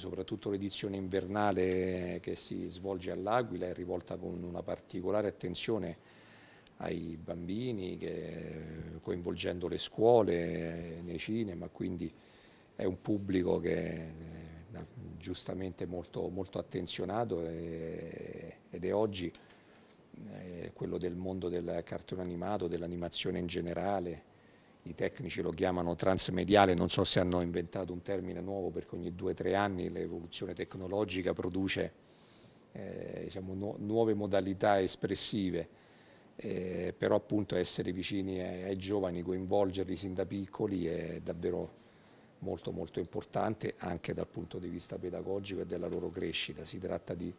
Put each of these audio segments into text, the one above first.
soprattutto l'edizione invernale che si svolge all'Aquila è rivolta con una particolare attenzione ai bambini, che, coinvolgendo le scuole eh, nei cinema, quindi è un pubblico che è eh, giustamente molto, molto attenzionato e, ed è oggi eh, quello del mondo del cartone animato, dell'animazione in generale, i tecnici lo chiamano transmediale, non so se hanno inventato un termine nuovo perché ogni due o tre anni l'evoluzione tecnologica produce eh, diciamo, nu nuove modalità espressive, eh, però appunto essere vicini ai, ai, giovani, coinvolgerli sin da piccoli è davvero molto molto importante anche dal punto di vista pedagogico e della loro crescita, si tratta di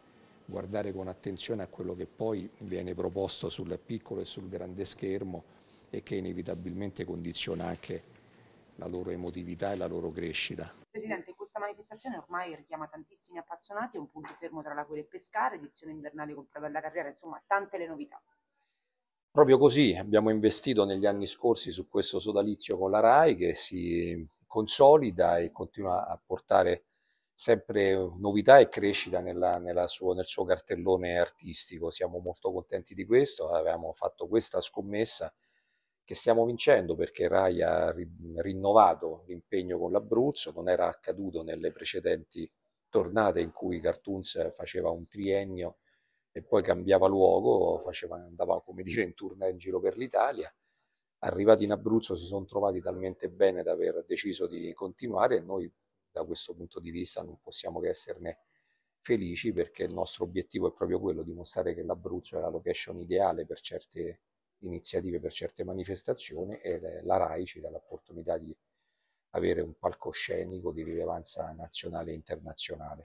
guardare con attenzione a quello che poi viene proposto sul piccolo e sul grande schermo e che inevitabilmente condiziona anche la loro emotività e la loro crescita. Presidente, questa manifestazione ormai richiama tantissimi appassionati, è un punto fermo tra la quella e Pescara, edizione invernale con Prova alla Carriera, insomma tante le novità. Proprio così abbiamo investito negli anni scorsi su questo sodalizio con la RAI che si consolida e continua a portare sempre novità e crescita nella, nella suo, nel suo cartellone artistico. Siamo molto contenti di questo, avevamo fatto questa scommessa che stiamo vincendo perché Rai ha rinnovato l'impegno con l'Abruzzo, non era accaduto nelle precedenti tornate in cui Cartoons faceva un triennio e poi cambiava luogo, faceva, andava come dire in tournée in giro per l'Italia. Arrivati in Abruzzo si sono trovati talmente bene da aver deciso di continuare e noi da questo punto di vista non possiamo che esserne felici perché il nostro obiettivo è proprio quello, di mostrare che l'Abruzzo è la location ideale per certe iniziative per certe manifestazioni e la RAI ci dà l'opportunità di avere un palcoscenico di rilevanza nazionale e internazionale.